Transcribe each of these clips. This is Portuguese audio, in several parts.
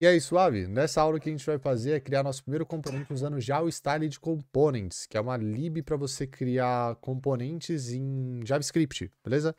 E aí, é suave? Nessa aula que a gente vai fazer é criar nosso primeiro componente usando já o style de components, que é uma lib para você criar componentes em JavaScript, beleza?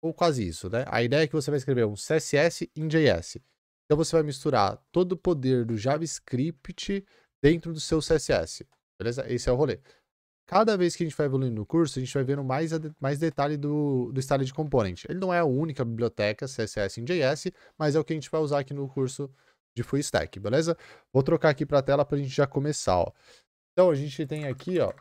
Ou quase isso, né? A ideia é que você vai escrever um CSS em JS. Então você vai misturar todo o poder do JavaScript dentro do seu CSS, beleza? Esse é o rolê. Cada vez que a gente vai evoluindo no curso, a gente vai vendo mais, mais detalhe do, do style de componente. Ele não é a única biblioteca CSS em JS, mas é o que a gente vai usar aqui no curso de Full Stack, beleza? Vou trocar aqui para a tela para a gente já começar, ó. Então, a gente tem aqui, ó,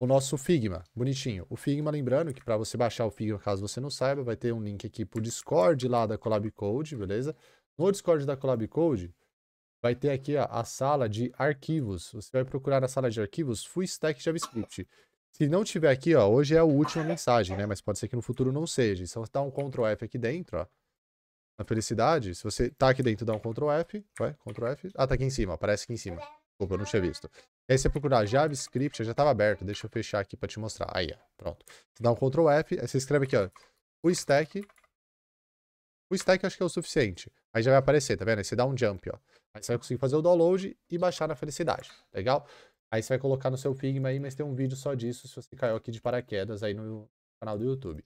o nosso Figma, bonitinho. O Figma, lembrando que para você baixar o Figma, caso você não saiba, vai ter um link aqui para o Discord lá da Collab Code, beleza? No Discord da Collab Code, vai ter aqui ó, a sala de arquivos. Você vai procurar na sala de arquivos Full Stack JavaScript. Se não tiver aqui, ó, hoje é a última mensagem, né? Mas pode ser que no futuro não seja. Então você dá um Ctrl F aqui dentro, ó. Na felicidade, se você tá aqui dentro, dá um Ctrl F. Vai, Ctrl F. Ah, tá aqui em cima, aparece aqui em cima. Desculpa, eu não tinha visto. aí você procurar JavaScript, já estava aberto. Deixa eu fechar aqui para te mostrar. Aí, ó, pronto. Você dá um Ctrl F, aí você escreve aqui, ó. Full stack. O stack acho que é o suficiente. Aí já vai aparecer, tá vendo? Aí você dá um jump, ó. Aí você vai conseguir fazer o download e baixar na felicidade, tá legal? Aí você vai colocar no seu Figma aí, mas tem um vídeo só disso se você caiu aqui de paraquedas aí no canal do YouTube.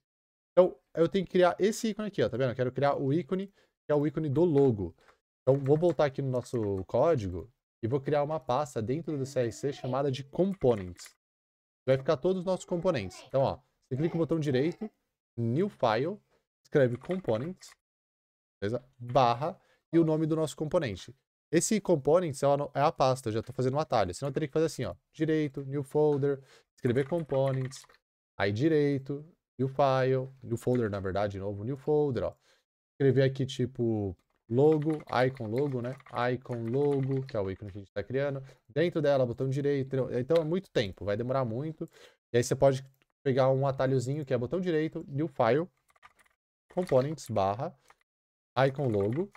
Então, eu tenho que criar esse ícone aqui, ó, tá vendo? Eu quero criar o ícone, que é o ícone do logo. Então, vou voltar aqui no nosso código e vou criar uma pasta dentro do CRC chamada de Components. Vai ficar todos os nossos componentes. Então, ó, você clica no botão direito, New File, escreve Components, beleza? Barra e o nome do nosso componente. Esse components é a pasta, eu já estou fazendo um atalho. Senão eu teria que fazer assim, ó, direito, new folder, escrever components, aí direito, new file, new folder, na verdade, de novo, new folder, ó. Escrever aqui, tipo, logo, icon logo, né? Icon logo, que é o ícone que a gente está criando. Dentro dela, botão direito. Então é muito tempo, vai demorar muito. E aí você pode pegar um atalhozinho que é botão direito, new file, components, barra, icon logo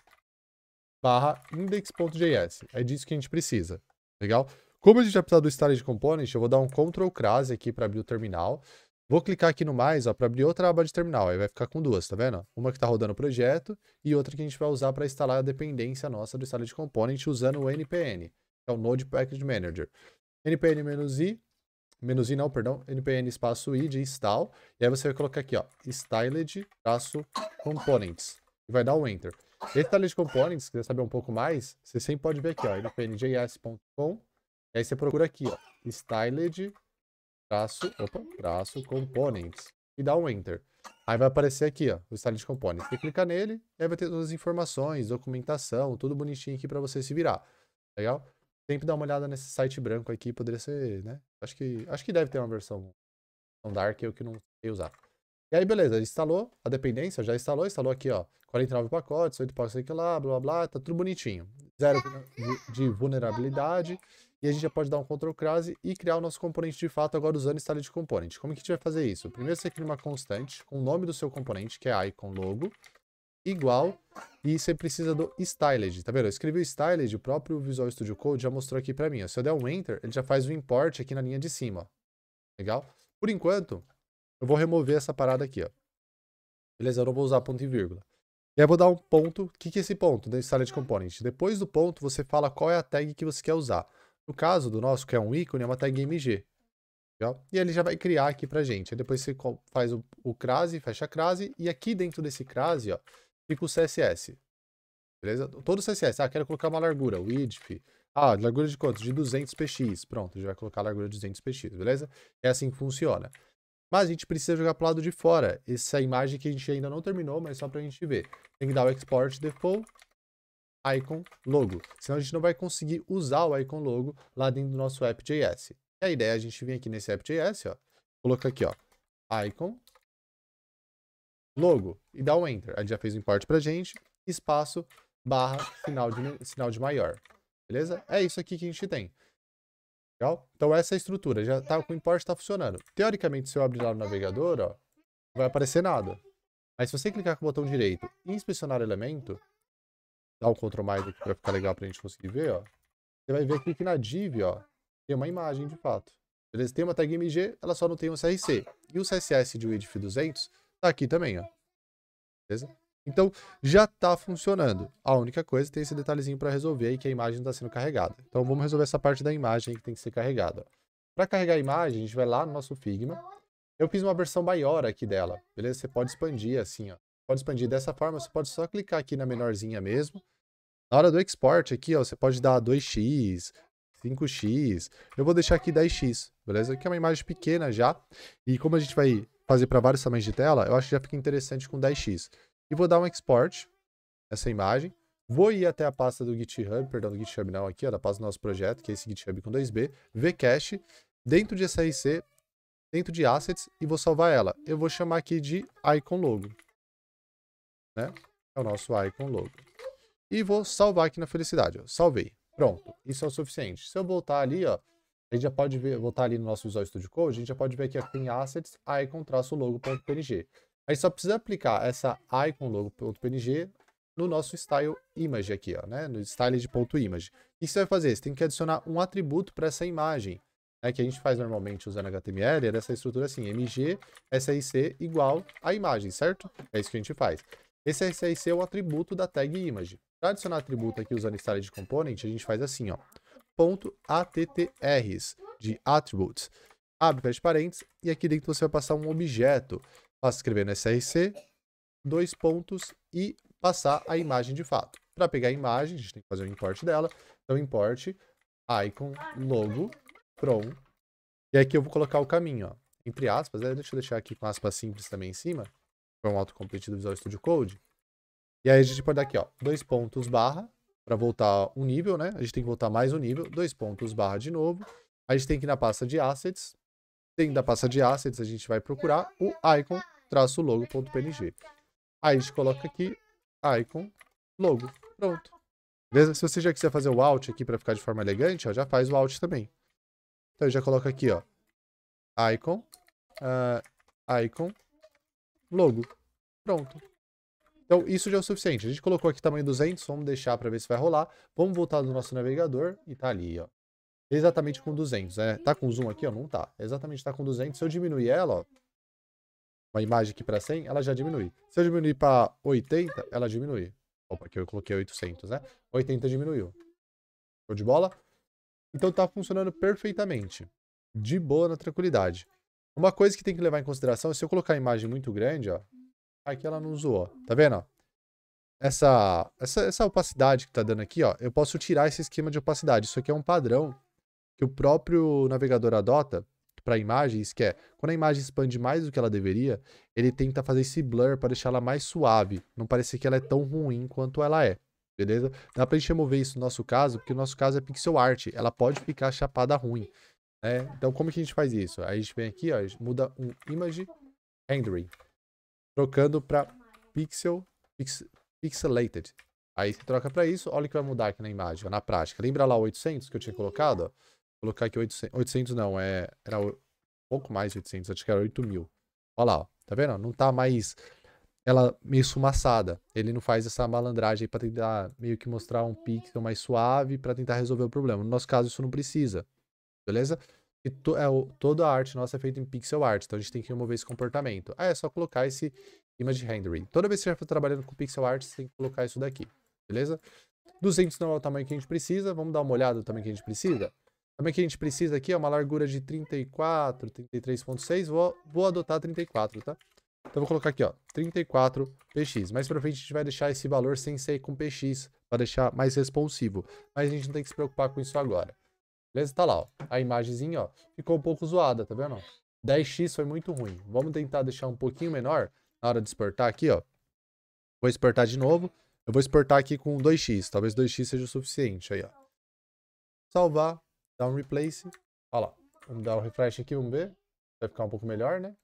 barra index.js. É disso que a gente precisa, legal? Como a gente vai precisar do storage component, eu vou dar um Ctrl crase aqui para abrir o terminal. Vou clicar aqui no mais, ó, para abrir outra aba de terminal. Aí vai ficar com duas, tá vendo? Uma que está rodando o projeto e outra que a gente vai usar para instalar a dependência nossa do storage component usando o npm, que é o Node Package Manager. npm-i, menos i não, perdão, npm espaço i de install, e aí você vai colocar aqui, ó, styled-components e vai dar o um enter. Esse de Components, se quiser saber um pouco mais, você sempre pode ver aqui, ó, npnjs.com, e aí você procura aqui, ó, styled, traço, opa, traço, components, e dá um enter. Aí vai aparecer aqui, ó, o Styled Components. Você clica nele, e aí vai ter todas as informações, documentação, tudo bonitinho aqui para você se virar. Legal? Sempre dá uma olhada nesse site branco aqui, poderia ser, né? Acho que, acho que deve ter uma versão, dark dark, eu que não sei usar. E aí, beleza, instalou a dependência, já instalou, instalou aqui, ó, 49 pacotes, 8 pacotes, sei lá, blá, blá, tá tudo bonitinho. Zero de vulnerabilidade. E a gente já pode dar um control crase e criar o nosso componente de fato agora usando de componente Como que a gente vai fazer isso? Primeiro você cria uma constante com o nome do seu componente, que é icon logo, igual, e você precisa do styled, tá vendo? Eu escrevi o styled, o próprio Visual Studio Code já mostrou aqui pra mim, Se eu der um enter, ele já faz o import aqui na linha de cima, ó. Legal? Por enquanto, eu vou remover essa parada aqui, ó. Beleza? Eu não vou usar ponto e vírgula. E aí eu vou dar um ponto. O que, que é esse ponto? Dentro do Silent Component. Depois do ponto, você fala qual é a tag que você quer usar. No caso do nosso, que é um ícone, é uma tag MG. Legal? Tá? E ele já vai criar aqui pra gente. Aí depois você faz o, o crase, fecha a crase. E aqui dentro desse crase, ó, fica o CSS. Beleza? Todo o CSS. Ah, quero colocar uma largura, o width. Ah, largura de quanto? De 200 px. Pronto, já vai colocar a largura de 200 px, beleza? É assim que funciona. Mas a gente precisa jogar para o lado de fora. Essa é imagem que a gente ainda não terminou, mas só para a gente ver. Tem que dar o Export Default, Icon, Logo. Senão a gente não vai conseguir usar o Icon Logo lá dentro do nosso app.js. E a ideia é a gente vir aqui nesse app.js, ó. Coloca aqui, ó. Icon, Logo. E dá o um Enter. A gente já fez o import para a gente. Espaço, barra, sinal de, sinal de maior. Beleza? É isso aqui que a gente tem. Legal? Então essa é a estrutura. Já tá com o import está é funcionando. Teoricamente, se eu abrir lá no navegador, ó, não vai aparecer nada. Mas se você clicar com o botão direito e inspecionar elemento, dá um Ctrl mais aqui para ficar legal para a gente conseguir ver, ó. Você vai ver que aqui na div, ó, tem uma imagem de fato. Beleza? Tem uma tag img, ela só não tem um CRC. E o CSS de width 200 tá aqui também, ó. Beleza? Então, já está funcionando. A única coisa tem esse detalhezinho para resolver aí, que a imagem está sendo carregada. Então, vamos resolver essa parte da imagem que tem que ser carregada. Para carregar a imagem, a gente vai lá no nosso Figma. Eu fiz uma versão maior aqui dela, beleza? Você pode expandir assim, ó. Pode expandir dessa forma, você pode só clicar aqui na menorzinha mesmo. Na hora do export aqui, ó, você pode dar 2x, 5x. Eu vou deixar aqui 10x, beleza? Que é uma imagem pequena já. E como a gente vai fazer para vários tamanhos de tela, eu acho que já fica interessante com 10x e vou dar um export, essa imagem. Vou ir até a pasta do GitHub, perdão, do GitHub não, aqui, ó, da pasta do nosso projeto, que é esse GitHub com 2B, vcache, dentro de SRC, dentro de assets, e vou salvar ela. Eu vou chamar aqui de icon logo, né? É o nosso icon logo. E vou salvar aqui na felicidade, ó, salvei. Pronto, isso é o suficiente. Se eu voltar ali, ó, a gente já pode ver, voltar ali no nosso Visual Studio Code, a gente já pode ver que aqui tem assets, icon-logo.png. Aí gente só precisa aplicar essa icon logo.png no nosso style image aqui, ó, né? no style de ponto image. O que você vai fazer? Você tem que adicionar um atributo para essa imagem, né? que a gente faz normalmente usando HTML, É dessa estrutura assim, mg sic igual a imagem, certo? É isso que a gente faz. Esse sic é o atributo da tag image. Para adicionar atributo aqui usando style de component, a gente faz assim, ó, ponto attrs de attributes. Abre, fecha parênteses, e aqui dentro você vai passar um objeto. Basta escrever no SRC, dois pontos e passar a imagem de fato. Para pegar a imagem, a gente tem que fazer o import dela. Então, import icon logo from. E aqui eu vou colocar o caminho, ó. Entre aspas, né? deixa eu deixar aqui com aspas simples também em cima. Foi um autocomplete do Visual Studio Code. E aí a gente pode dar aqui, ó, dois pontos barra, para voltar um nível, né? A gente tem que voltar mais um nível, dois pontos barra de novo. A gente tem que ir na pasta de assets, Dentro da pasta de assets, a gente vai procurar o icon-logo.png. Aí a gente coloca aqui icon logo. Pronto. Beleza? Se você já quiser fazer o alt aqui para ficar de forma elegante, ó, já faz o alt também. Então eu já coloco aqui, ó, icon, uh, icon, logo. Pronto. Então, isso já é o suficiente. A gente colocou aqui tamanho 200, vamos deixar para ver se vai rolar. Vamos voltar no nosso navegador e tá ali, ó. Exatamente com 200, né? Tá com zoom aqui, ó? Não tá. Exatamente tá com 200. Se eu diminuir ela, ó, uma imagem aqui para 100, ela já diminui. Se eu diminuir para 80, ela diminui. Opa, aqui eu coloquei 800, né? 80 diminuiu. Show de bola? Então tá funcionando perfeitamente. De boa, na tranquilidade. Uma coisa que tem que levar em consideração, se eu colocar a imagem muito grande, ó, aqui ela não zoou, tá vendo, ó? Essa, essa, essa opacidade que tá dando aqui, ó, eu posso tirar esse esquema de opacidade. Isso aqui é um padrão que o próprio navegador adota para imagens, que é quando a imagem expande mais do que ela deveria, ele tenta fazer esse blur para deixar ela mais suave, não parecer que ela é tão ruim quanto ela é. Beleza? Dá pra gente remover isso no nosso caso, porque o nosso caso é pixel art, ela pode ficar chapada ruim. Né? Então como que a gente faz isso? Aí a gente vem aqui, ó, muda um image rendering, trocando para pixel, pix, pixelated. Aí você troca para isso, olha o que vai mudar aqui na imagem, ó, na prática. Lembra lá o 800 que eu tinha colocado? Ó? colocar aqui 800, 800 não, é, era um pouco mais de 800, acho que era 8 mil. Olha lá, ó, tá vendo? Não tá mais ela meio sumaçada. Ele não faz essa malandragem para tentar meio que mostrar um pixel mais suave para tentar resolver o problema. No nosso caso, isso não precisa, beleza? E to, é, toda a arte nossa é feita em pixel art, então a gente tem que remover esse comportamento. Ah, é só colocar esse image rendering. Toda vez que você for trabalhando com pixel art, você tem que colocar isso daqui, beleza? 200 não é o tamanho que a gente precisa, vamos dar uma olhada no tamanho que a gente precisa? Também que a gente precisa aqui, é uma largura de 34, 33.6. Vou, vou adotar 34, tá? Então vou colocar aqui, ó, 34 px. Mais pra frente a gente vai deixar esse valor sem ser com px, para deixar mais responsivo. Mas a gente não tem que se preocupar com isso agora. Beleza? Tá lá, ó. A imagenzinha, ó, ficou um pouco zoada, tá vendo? 10x foi muito ruim. Vamos tentar deixar um pouquinho menor na hora de exportar aqui, ó. Vou exportar de novo. Eu vou exportar aqui com 2x. Talvez 2x seja o suficiente aí, ó. Salvar. Down um replace. Olha lá. Vamos dar um refresh aqui, vamos ver. Vai ficar um pouco melhor, né?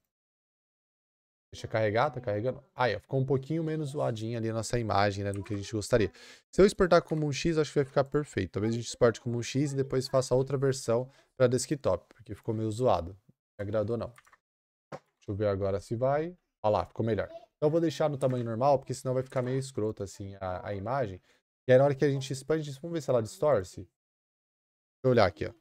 Deixa carregar, tá carregando. Aí, ó, ficou um pouquinho menos zoadinha ali a nossa imagem, né, do que a gente gostaria. Se eu exportar como um X, acho que vai ficar perfeito. Talvez a gente exporte como um X e depois faça outra versão para desktop, porque ficou meio zoado. Não me agradou, não. Deixa eu ver agora se vai. Olha lá, ficou melhor. Então eu vou deixar no tamanho normal, porque senão vai ficar meio escroto, assim, a, a imagem. E aí na hora que a gente expande, vamos ver se ela distorce eu olhar aqui, ó.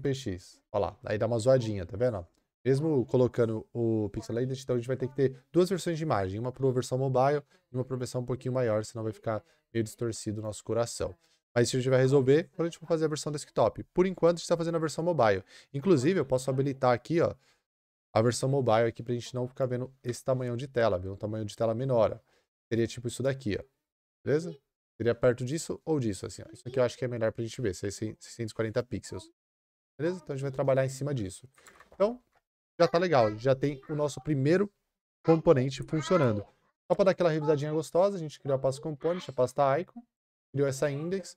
px. Olha lá, aí dá uma zoadinha, tá vendo? Mesmo colocando o Pixelated, então a gente vai ter que ter duas versões de imagem. Uma para a versão mobile e uma para a versão um pouquinho maior, senão vai ficar meio distorcido o nosso coração. Mas isso a gente vai resolver quando então a gente for fazer a versão desktop. Por enquanto, a gente está fazendo a versão mobile. Inclusive, eu posso habilitar aqui, ó, a versão mobile aqui para a gente não ficar vendo esse tamanho de tela, viu? Um tamanho de tela menor, Seria tipo isso daqui, ó. Beleza? Seria perto disso ou disso, assim, ó. Isso aqui eu acho que é uhum. melhor pra gente ver, 640 pixels. Beleza? Então a gente vai trabalhar em cima disso. Então, já tá legal. Já tem o nosso primeiro componente funcionando. Só para dar aquela revisadinha gostosa, a gente criou a pasta component, a pasta icon, criou essa index,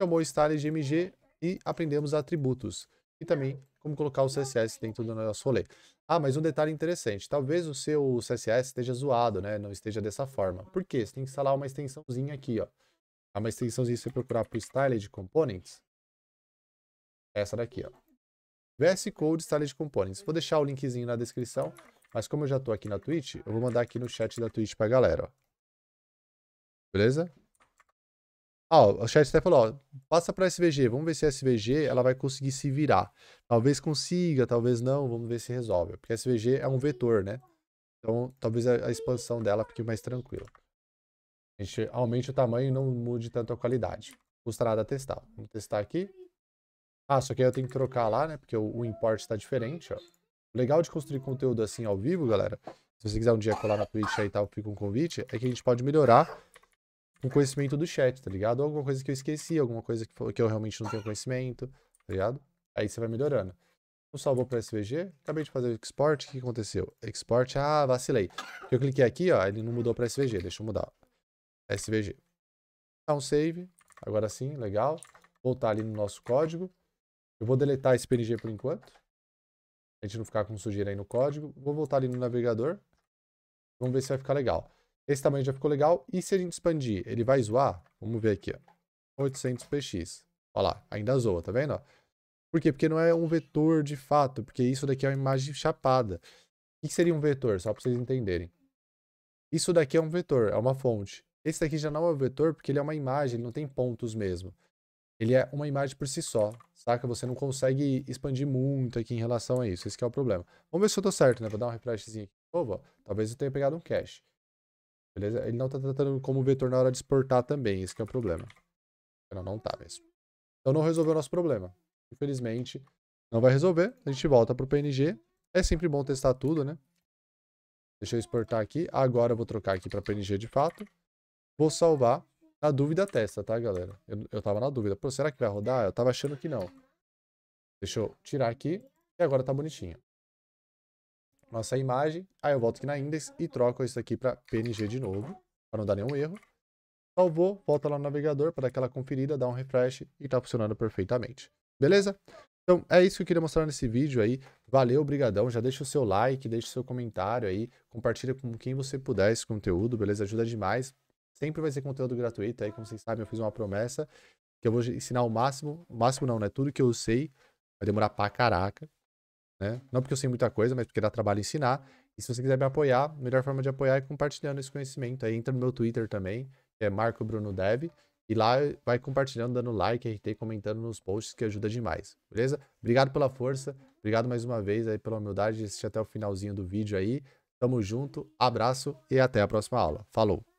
chamou o style de MG e aprendemos atributos. E também como colocar o CSS dentro do nosso rolê. Ah, mas um detalhe interessante, talvez o seu CSS esteja zoado, né? Não esteja dessa forma. Por quê? Você tem que instalar uma extensãozinha aqui, ó. Tá? Uma extensãozinha, se você procurar por Styled Components, essa daqui, ó. VS Code Styled Components. Vou deixar o linkzinho na descrição, mas como eu já tô aqui na Twitch, eu vou mandar aqui no chat da Twitch pra galera, ó. Beleza? Ah, o chat até falou, ó, passa pra SVG, vamos ver se a SVG ela vai conseguir se virar. Talvez consiga, talvez não, vamos ver se resolve. Porque a SVG é um vetor, né? Então, talvez a, a expansão dela fique mais tranquila. A gente aumente o tamanho e não mude tanto a qualidade. Custa nada testar. Vamos testar aqui. Ah, só que aí eu tenho que trocar lá, né? Porque o, o import está diferente, ó. O legal de construir conteúdo assim ao vivo, galera, se você quiser um dia colar na Twitch aí e tal, fica um convite, é que a gente pode melhorar o conhecimento do chat, tá ligado? Ou alguma coisa que eu esqueci, alguma coisa que, que eu realmente não tenho conhecimento, tá ligado? Aí você vai melhorando. Não salvou para SVG, acabei de fazer o export, o que aconteceu? Export, ah, vacilei. Eu cliquei aqui, ó, ele não mudou para SVG, deixa eu mudar. SVG. Dá tá um save. Agora sim, legal. Voltar ali no nosso código. Eu vou deletar esse PNG por enquanto. A gente não ficar com sujeira aí no código. Vou voltar ali no navegador. Vamos ver se vai ficar legal. Esse tamanho já ficou legal. E se a gente expandir, ele vai zoar? Vamos ver aqui, ó. 800px. Olha lá, ainda zoa, tá vendo? Por quê? Porque não é um vetor de fato, porque isso daqui é uma imagem chapada. O que seria um vetor? Só para vocês entenderem. Isso daqui é um vetor, é uma fonte. Esse daqui já não é o vetor, porque ele é uma imagem, ele não tem pontos mesmo. Ele é uma imagem por si só, saca? Você não consegue expandir muito aqui em relação a isso, esse é o problema. Vamos ver se eu tô certo, né? Vou dar um refreshzinho aqui. Opa, talvez eu tenha pegado um cache. Beleza? Ele não tá tratando como vetor na hora de exportar também, esse é o problema. Não, não tá mesmo. Então não resolveu o nosso problema. Infelizmente, não vai resolver. A gente volta pro PNG. É sempre bom testar tudo, né? Deixa eu exportar aqui. Agora eu vou trocar aqui para PNG de fato. Vou salvar. Na dúvida, testa, tá, galera? Eu, eu tava na dúvida. Pô, será que vai rodar? Eu tava achando que não. Deixa eu tirar aqui. E agora tá bonitinho. Nossa imagem. Aí eu volto aqui na index e troco isso aqui pra PNG de novo. Pra não dar nenhum erro. Salvou, volta lá no navegador para dar aquela conferida, dar um refresh e tá funcionando perfeitamente. Beleza? Então, é isso que eu queria mostrar nesse vídeo aí. Valeu, brigadão. Já deixa o seu like, deixa o seu comentário aí. Compartilha com quem você puder esse conteúdo, beleza? Ajuda demais. Sempre vai ser conteúdo gratuito. Aí, como vocês sabem, eu fiz uma promessa que eu vou ensinar o máximo. O máximo não, né? Tudo que eu sei vai demorar pra caraca. Né? Não porque eu sei muita coisa, mas porque dá trabalho ensinar. E se você quiser me apoiar, a melhor forma de apoiar é compartilhando esse conhecimento. Aí entra no meu Twitter também, que é Marco Bruno Dev. E lá vai compartilhando, dando like, RT, comentando nos posts, que ajuda demais. Beleza? Obrigado pela força. Obrigado mais uma vez aí pela humildade de assistir até o finalzinho do vídeo aí. Tamo junto, abraço e até a próxima aula. Falou!